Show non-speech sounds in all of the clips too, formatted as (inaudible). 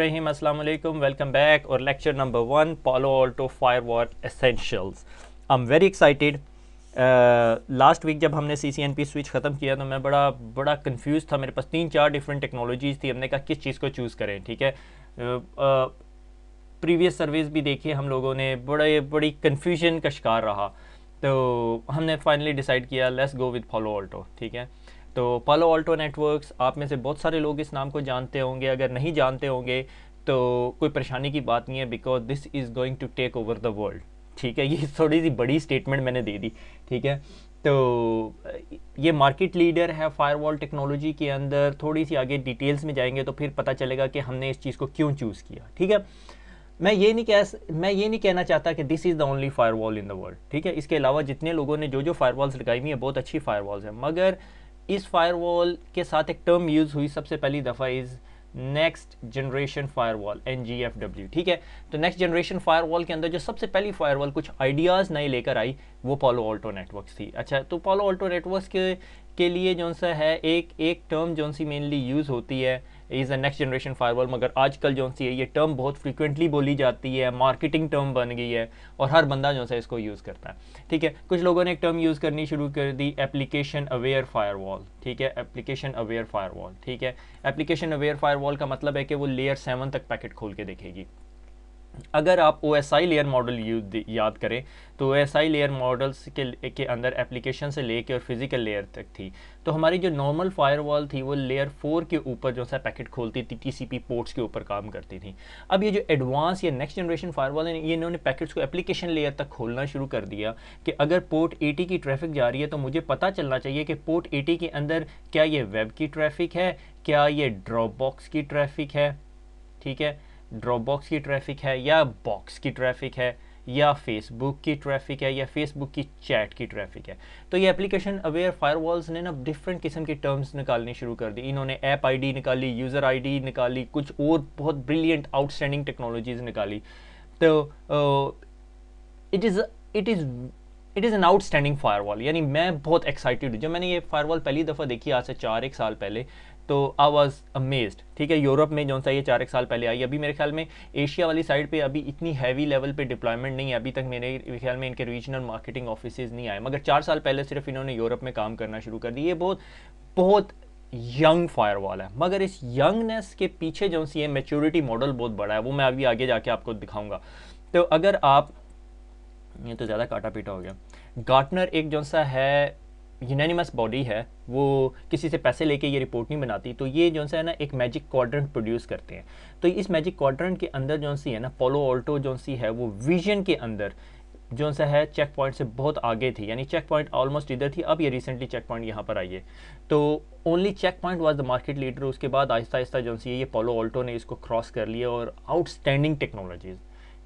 रहीम अस्सलाम वालेकुम welcome back और lecture number one Palo Alto firewall essentials I am very excited last week जब हमने C C N P switch ख़त्म किया तो मैं बड़ा बड़ा कंफ्यूज था मेरे पास तीन चार डिफरेंट टेक्नोलॉजीज़ थी हमने कहा किस चीज़ को चूज़ करें ठीक है प्रीवियस सर्विस भी देखी हम लोगों ने बड़े बड़ी कन्फ्यूजन का शिकार रहा तो हमने फाइनली डिसाइड किया let's go with Palo Alto ठीक है तो पालो ऑल्टो नेटवर्क्स आप में से बहुत सारे लोग इस नाम को जानते होंगे अगर नहीं जानते होंगे तो कोई परेशानी की बात नहीं है because this is going to take over the world ठीक है ये थोड़ी सी बड़ी स्टेटमेंट मैंने दे दी ठीक है तो ये मार्केट लीडर है फायरवॉल टेक्नोलॉजी के अंदर थोड़ी सी आगे डिटेल्स में जाएंगे तो फिर पता चलेगा कि हमने इस चीज़ को क्यों चूज़ किया ठीक है मैं ये नहीं कह मैं ये नहीं कहना चाहता कि this is the only firewall in the world ठीक है इसके अलावा जितने लोगों ने जो जो फायरवॉल्स लगाई हुई हैं बहुत अच्छी फायरवॉल्स हैं मगर इस फायरवॉल के साथ एक टर्म यूज़ हुई सबसे पहली दफ़ा is next generation firewall N G F W ठीक है तो नेक्स्ट जनरेशन फायरवॉल के अंदर जो सबसे पहली फायरवॉल कुछ आइडियाज़ नए लेकर आई वो पोलो ऑल्टो नेटवर्क थी अच्छा तो पोलो ऑल्टो नेटवर्क के, के लिए जो सा है एक एक टर्म जो सी मेनली यूज़ होती है is a next generation firewall मगर आजकल जो सी है ये टर्म बहुत फ्रीक्वेंटली बोली जाती है मार्केटिंग टर्म बन गई है और हर बंदा जो है इसको यूज़ करता है ठीक है कुछ लोगों ने एक टर्म यूज़ करनी शुरू कर दी एप्लीकेशन अवेयर फायरवॉल ठीक है एप्लीकेशन अवेयर फायरवॉल ठीक है एप्लीकेशन अवेयर फायरवॉल का मतलब है कि वो लेयर सेवन तक पैकेट खोल के देखेगी अगर आप O S I layer model याद करें तो O S I layer models के के अंदर एप्लीकेशन से लेके और फिजिकल लेयर तक थी तो हमारी जो नॉर्मल फायरवॉल थी वो लेयर फोर के ऊपर जो सा पैकेट खोलती थी टीसीपी पोर्ट्स के ऊपर काम करती थी अब ये जो एडवांस या नेक्स्ट जनरेशन फायरवॉल है ये इन्होंने पैकेट्स को एप्लीकेशन लेयर तक खोलना शुरू कर दिया कि अगर पोर्ट एटी की ट्रैफिक जा रही है तो मुझे पता चलना चाहिए कि पोर्ट एटी के अंदर क्या ये वेब की ट्रैफिक है क्या ये ड्रॉप बॉक्स की ट्रैफिक है ठीक है ड्रॉपबॉक्स की ट्रैफिक है या बॉक्स की ट्रैफिक है या फेसबुक की ट्रैफिक है या फेसबुक की चैट की ट्रैफिक है तो ये एप्लीकेशन अवेयर फायरवॉल्स ने ना डिफरेंट किस्म की टर्म्स निकालने शुरू कर दी इन्होंने ऐप आईडी निकाली यूज़र आईडी निकाली कुछ और बहुत ब्रिलियंट आउटस्टैंडिंग टेक्नोलॉजीज निकाली तो it is it is it is an outstanding firewall यानी मैं बहुत एक्साइटेड हूँ जब मैंने ये फायरवॉल पहली दफ़ा देखी आज से चार एक साल पहले तो आई वॉज अमेज्ड ठीक है यूरोप में जो सा ये चार एक साल पहले आई अभी मेरे ख्याल में एशिया वाली साइड पे अभी इतनी हैवी लेवल पे डिप्लॉयमेंट नहीं है अभी तक मेरे ख्याल में इनके रीजनल मार्केटिंग ऑफिस नहीं आए मगर चार साल पहले सिर्फ इन्होंने यूरोप में काम करना शुरू कर दिया ये बहुत बहुत यंग फायर है मगर इस यंगनेस के पीछे जो सी ये मेच्योरिटी मॉडल बहुत बड़ा है वो मैं अभी आगे जाके आपको दिखाऊंगा तो अगर आप ये तो ज़्यादा काटा पीटा हो गया गार्टनर एक जो सा है यूनानिमस बॉडी है वो किसी से पैसे लेके ये रिपोर्ट नहीं बनाती तो ये जो है ना एक मैजिक क्वाड्रेंट प्रोड्यूस करते हैं तो इस मैजिक क्वाड्रेंट के अंदर जो सी है ना पोलो ऑल्टो जो सी है वो विजन के अंदर जो सा है चेक पॉइंट से बहुत आगे थी यानी चेक पॉइंट ऑलमोस्ट इधर थी अब ये रिसेंटली चेक पॉइंट यहाँ पर आई है तो only Check Point was the market leader उसके बाद आहिस्ता आहिस्ता जो सी है ये पोलो ऑल्टो ने इसको क्रॉस कर लिया और आउटस्टैंडिंग टेक्नोलॉजीज़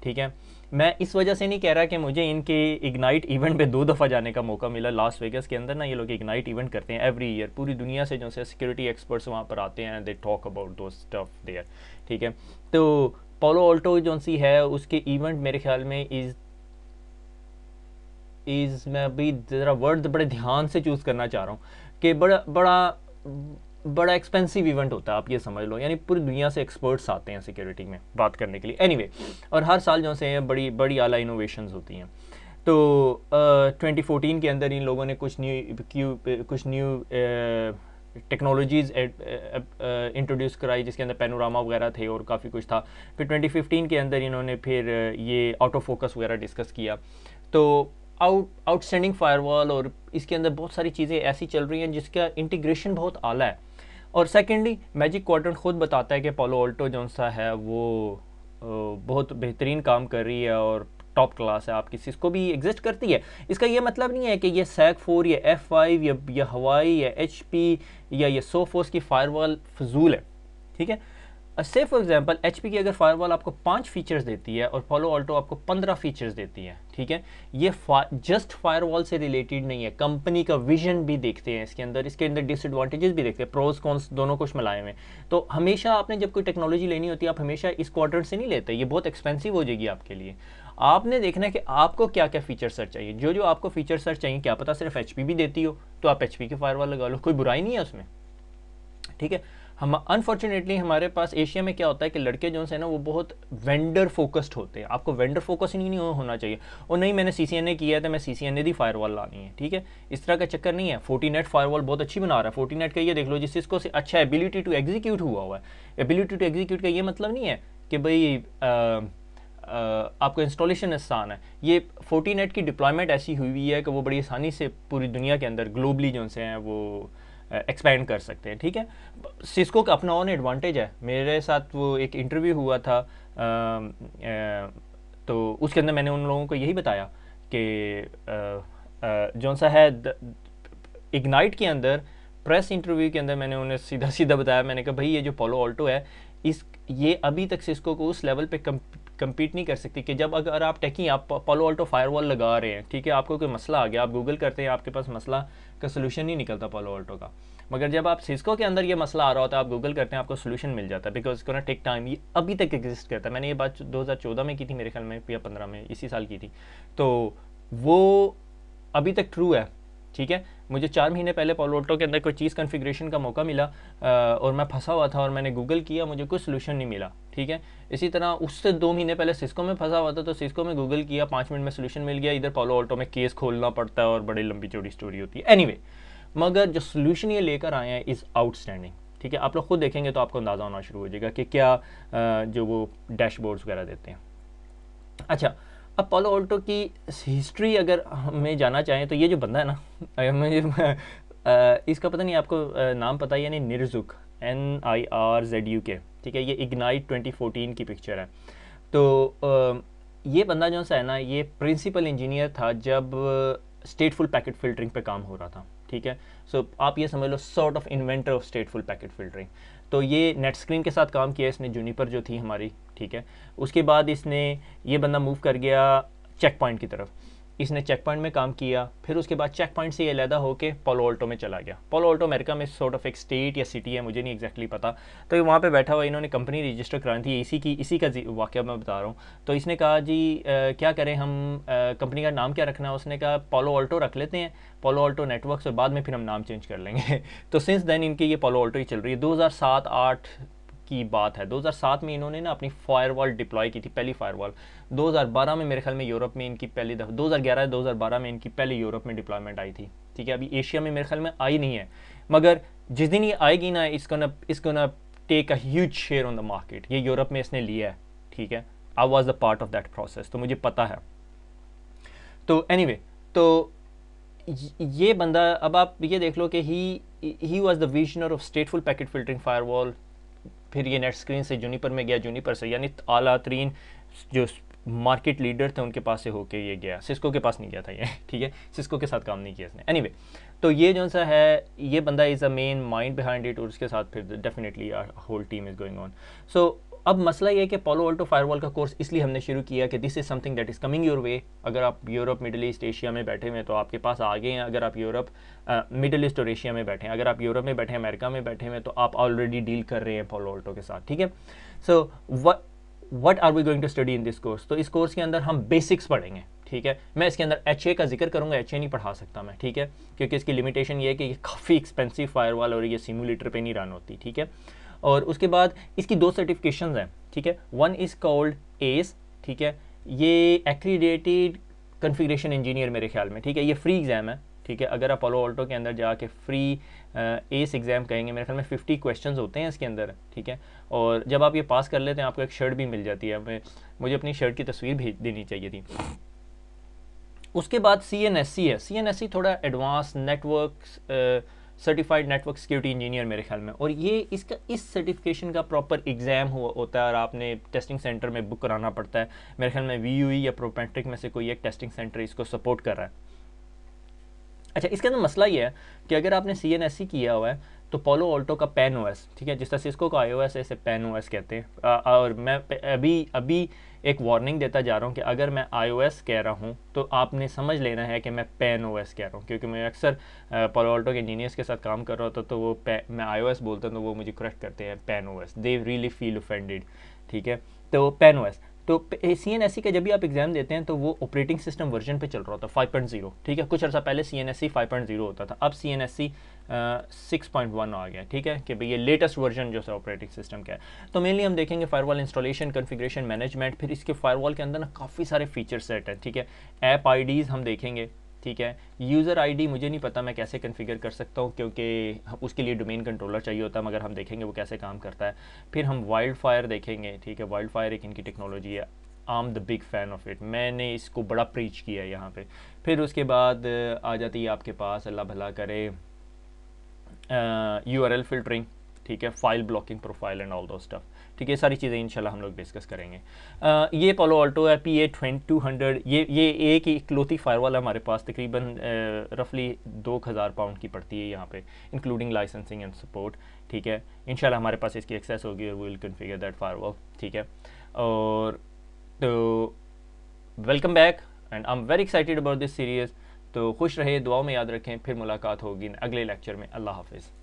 ठीक है मैं इस वजह से नहीं कह रहा कि मुझे इनके इग्नाइट इवेंट पे दो दफ़ा जाने का मौका मिला लास्ट वेगस के अंदर ना ये लोग इग्नाइट इवेंट करते हैं एवरी ईयर पूरी दुनिया से जो है सिक्योरिटी एक्सपर्ट्स वहाँ पर आते हैं they talk about those stuff there ठीक है तो पोलो ऑल्टो जो सी है उसके इवेंट मेरे ख्याल में इज़ इज़ मैं अभी ज़रा वर्ड बड़े ध्यान से चूज़ करना चाह रहा हूँ कि बड़ा बड़ा बड़ा एक्सपेंसिव इवेंट होता है आप ये समझ लो यानी पूरी दुनिया से एक्सपर्ट्स आते हैं सिक्योरिटी में बात करने के लिए एनीवे anyway, और हर साल जो से बड़ी बड़ी आला इनोवेशन होती हैं तो ट्वेंटी uh, के अंदर इन लोगों ने कुछ न्यू क्यू कुछ न्यू टेक्नोलॉजीज़ इंट्रोड्यूस कराई जिसके अंदर पैनोरामा वगैरह थे और काफ़ी कुछ था फिर 2015 के अंदर इन्होंने फिर ये ऑटो फोकस वगैरह डिस्कस किया तो आउट आउटस्टैंडिंग फायरवॉल और इसके अंदर बहुत सारी चीज़ें ऐसी चल रही हैं जिसका इंटीग्रेशन बहुत आला है और सेकेंडली मैजिक क्वाड्रेंट खुद बताता है कि पोलो ऑल्टो जो सा है वो बहुत बेहतरीन काम कर रही है और टॉप क्लास है आपकी सिस्को भी एग्जिस्ट करती है इसका ये मतलब नहीं है कि ये सैक फोर या एफ फाइव या, हवाई या एच पी या ये सोफोस की फायरवॉल फजूल है ठीक है से फॉर एग्जाम्पल एच की अगर फायरवॉल आपको पाँच फीचर्स देती है और फॉलो ऑल्टो आपको पंद्रह फीचर्स देती है ठीक है ये फा, जस्ट फायरवॉल से रिलेटेड नहीं है कंपनी का विजन भी देखते हैं इसके अंदर इसके अंदर डिसएडवांटेजेस भी देखते हैं प्रोज कॉन्स दोनों कुछ मिलाए हुए तो हमेशा आपने जब कोई टेक्नोलॉजी लेनी होती है आप हमेशा इस क्वार्टर से नहीं लेते ये बहुत एक्सपेंसिव हो जाएगी आपके लिए आपने देखना है कि आपको क्या क्या फीचर सर चाहिए जो जो आपको फीचर सर चाहिए क्या पता सिर्फ एच भी देती हो तो आप एच की फायर लगा लो कोई बुराई नहीं है उसमें ठीक है हम अनफॉर्चुनेटली हमारे पास एशिया में क्या होता है कि लड़के जो है ना वो बहुत वेंडर फोकस्ड होते हैं आपको वेंडर फोकस ही नहीं होना चाहिए और नहीं मैंने सी सी एन ए किया है तो मैं सी C N A the firewall लानी है ठीक है इस तरह का चक्कर नहीं है फोर्टी नेट फायरवॉल बहुत अच्छी बना रहा है फोर्टी नेट का ये देख लो जिस इसको से अच्छा एबिलिटी टू एग्जीक्यूट हुआ हुआ है एबिलिटी टू एग्जीक्यूट का ये मतलब नहीं है कि भाई आपको इंस्टॉलेशन आसान है ये फोर्टी नेट की डिप्लॉयमेंट ऐसी हुई हुई है कि वो बड़ी आसानी से पूरी दुनिया के अंदर ग्लोबली जो से हैं वो एक्सपेंड कर सकते हैं ठीक है सिस्को का अपना ऑन एडवांटेज है मेरे साथ वो एक इंटरव्यू हुआ था आ, आ, तो उसके अंदर मैंने उन लोगों को यही बताया कि जो सा है इग्नाइट के अंदर प्रेस इंटरव्यू के अंदर मैंने उन्हें सीधा सीधा बताया मैंने कहा भाई ये जो पोलो ऑल्टो है इस ये अभी तक सिस्को को उस लेवल पे कम कम्पीट नहीं कर सकती कि जब अगर आप टेकि आप पोलो ऑल्टो फायरवॉल लगा रहे हैं ठीक है आपको कोई मसला आ गया आप गूगल करते हैं आपके पास मसला का सोल्यूशन नहीं निकलता पोलो ऑल्टो का मगर जब आप सिस्को के अंदर ये मसला आ रहा होता है आप गूगल करते हैं आपको सोल्यूशन मिल जाता है बिकॉज को ना टेक टाइम ये अभी तक एग्जिस्ट करता है मैंने ये बात 2014 में की थी मेरे ख्याल में या पंद्रह में इसी साल की थी तो वो अभी तक ट्रू है ठीक है मुझे चार महीने पहले पोलोटो के अंदर कोई चीज़ कन्फिग्रेशन का मौका मिला और मैं फंसा हुआ था और मैंने गूगल किया मुझे कोई सोल्यूशन नहीं मिला ठीक है इसी तरह उससे दो महीने पहले सिस्को में फंसा हुआ था तो सिस्को में गूगल किया पाँच मिनट में सोल्यूशन मिल गया इधर पोलो ऑल्टो में केस खोलना पड़ता है और बड़ी लंबी चौड़ी स्टोरी होती है एनीवे anyway, मगर जो सोल्यूशन ये लेकर आए हैं इज़ आउटस्टैंडिंग ठीक है आप लोग खुद देखेंगे तो आपको अंदाज़ा होना शुरू हो जाएगा कि क्या जो वो डैशबोर्ड्स वगैरह देते हैं अच्छा अपोलो ऑल्टो की हिस्ट्री अगर हमें जाना चाहें तो ये जो बंदा है ना हमें इसका पता नहीं आपको नाम पता है यानी Nir Zuk N I R Z U K ठीक है ये इग्नाइट 2014 की पिक्चर है तो आ, ये बंदा जो सा है ना ये प्रिंसिपल इंजीनियर था जब स्टेटफुल पैकेट फिल्टरिंग पे काम हो रहा था ठीक है सो so, आप ये समझ लो sort of inventor of stateful packet filtering तो ये नेट स्क्रीन के साथ काम किया इसने जूनीपर जो थी हमारी ठीक है उसके बाद इसने ये बंदा मूव कर गया चेक पॉइंट की तरफ इसने चेक पॉइंट में काम किया फिर उसके बाद चेक पॉइंट से ये अलहदा होकर पोलोल्टो में चला गया पोलोल्टो अमेरिका में सॉर्ट ऑफ एक स्टेट या सिटी है मुझे नहीं एक्जैक्टली पता तो वहाँ पर बैठा हुआ इन्होंने कंपनी रजिस्टर करानी थी इसी की इसी का वाक्य मैं बता रहा हूँ तो इसने कहा जी आ, क्या करें हम कंपनी का नाम क्या रखना है उसने कहा पोलो ऑल्टो रख लेते हैं पोलो ऑल्टो नेटवर्क और बाद में फिर हम नाम चेंज कर लेंगे (laughs) तो सिंस देन इनकी ये पोलो ऑल्टो ही चल रही है दो हज़ार सात आठ की बात है 2007 में इन्होंने ना अपनी फायरवॉल डिप्लॉय की थी पहली फायरवॉल 2012 में मेरे ख्याल में यूरोप में इनकी पहली दफ़ा दो हज़ार में इनकी पहली यूरोप में डिप्लॉयमेंट आई थी ठीक है अभी एशिया में मेरे ख्याल में आई नहीं है मगर जिस दिन ये आएगी ना इसको ना इसको ना take a huge share on the market ये यूरोप में इसने लिया है ठीक है I was the part of that process तो मुझे पता है तो एनी anyway, तो ये बंदा अब आप ये देख लो कि he he was the visioner of stateful packet filtering firewall फिर ये नेट स्क्रीन से जूनीपर में गया जूनीपर से यानी अला तरीन जो मार्केट लीडर थे उनके पास से होके ये गया सिस्को के पास नहीं गया था ये (laughs) ठीक है सिस्को के साथ काम नहीं किया इसने एनीवे anyway, तो ये जो सा है ये बंदा is a main mind behind it और उसके साथ फिर definitely whole team is going on so अब मसला ये है कि पोलो ऑल्टो फायरवॉल का कोर्स इसलिए हमने शुरू किया कि this is something that is coming your way अगर आप यूरोप मिडिल ईस्ट एशिया में बैठे हुए तो आपके पास आगे हैं अगर आप यूरोप मिडिल ईस्ट और एशिया में बैठे हैं अगर आप यूरोप में बैठे हैं अमेरिका में बैठे हुए तो आप ऑलरेडी डील कर रहे हैं पोलो ऑल्टो के साथ ठीक है so what are we going to study in this course तो इस कोर्स के अंदर हम बेसिक्स पढ़ेंगे ठीक है मैं इसके अंदर एच का जिक्र करूंगा एच नहीं पढ़ा सकता मैं ठीक है क्योंकि इसकी लिमिटेशन ये है कि ये काफ़ी एक्सपेंसिव फायरवॉल और ये सिमुलेटर पे नहीं रन होती ठीक है और उसके बाद इसकी दो सर्टिफिकेशन हैं ठीक है वन इज़ कॉल्ड एस ठीक है ये एक्रीडेटेड कन्फिग्रेशन इंजीनियर मेरे ख्याल में ठीक है ये फ्री एग्ज़ाम है ठीक है अगर आप अपोलो ऑल्टो के अंदर जाके फ्री एस एग्ज़ाम कहेंगे मेरे ख्याल में फिफ्टी क्वेश्चन होते हैं इसके अंदर ठीक है और जब आप ये पास कर लेते हैं आपको एक शर्ट भी मिल जाती है मुझे अपनी शर्ट की तस्वीर भेज देनी चाहिए थी उसके बाद सी एन एस सी है सी एन एस सी थोड़ा advance network certified network security engineer मेरे ख्याल में और ये इसका इस सर्टिफिकेशन का प्रॉपर एग्ज़ाम होता है और आपने टेस्टिंग सेंटर में बुक कराना पड़ता है मेरे ख्याल में वी e या प्रोपेट्रिक में से कोई एक टेस्टिंग सेंटर इसको सपोर्ट कर रहा है अच्छा इसके अंदर मसला ये है कि अगर आपने सी एन एस सी किया हुआ है तो पोलो ऑल्टो का पेन ओ एस ठीक है जिस तरह सिस्को का आई ओ एस ऐसे पेन ओ एस कहते हैं और मैं अभी अभी एक वार्निंग देता जा रहा हूँ कि अगर मैं आई कह रहा हूँ तो आपने समझ लेना है कि मैं पेन ओ कह रहा हूँ क्योंकि मैं अक्सर पलोल्टो के इंजीनियर्स के साथ काम कर रहा होता तो वो मैं आई बोलता हूँ तो वो मुझे करेक्ट करते हैं PAN O they really feel offended ठीक है तो पेन ओ तो सी एन एस सी का जब भी आप एग्जाम देते हैं तो वो ऑपरेटिंग सिस्टम वर्जन पे चल रहा होता है फाइव पॉइंट जीरो ठीक है कुछ अर्सा पहले C N S C five point zero होता था अब C N S C six point one आ गया ठीक है कि भाई ये लेटेस्ट वर्जन जो है ऑपरेटिंग सिस्टम का है तो मेनली हम देखेंगे फायरवॉल इंस्टॉलेशन कॉन्फ़िगरेशन मैनेजमेंट फिर इसके फायरवॉल के अंदर ना काफ़ी सारे फीचर सेट हैं ठीक है ऐप आईडीज़ हम देखेंगे ठीक है यूज़र आईडी मुझे नहीं पता मैं कैसे कन्फिगर कर सकता हूँ क्योंकि उसके लिए डोमेन कंट्रोलर चाहिए होता है मगर हम देखेंगे वो कैसे काम करता है फिर हम वाइल्ड फायर देखेंगे ठीक है वाइल्ड फायर एक इनकी टेक्नोलॉजी है I'm the big fan of it मैंने इसको बड़ा प्रीच किया है यहाँ पर फिर उसके बाद आ जाती है आपके पास अल्लाह भला करे यू आर एल फिल्टरिंग ठीक है file blocking profile and all those stuff ठीक है सारी चीज़ें इंशाल्लाह हम लोग डिस्कस करेंगे आ, ये पोलो ऑल्टो है P A twenty two hundred ये ये एक इकलौती फायरवाल हमारे पास तकरीबन रफली दो हज़ार पाउंड की पड़ती है यहाँ पे इंक्लूडिंग लाइसेंसिंग एंड सपोर्ट ठीक है इंशाल्लाह हमारे पास इसकी एक्सेस होगी और we will configure that firewall ठीक है और तो welcome back and I am very excited about this series तो खुश रहे दुआओं में याद रखें फिर मुलाकात होगी अगले लेक्चर में अल्लाह हाफिज़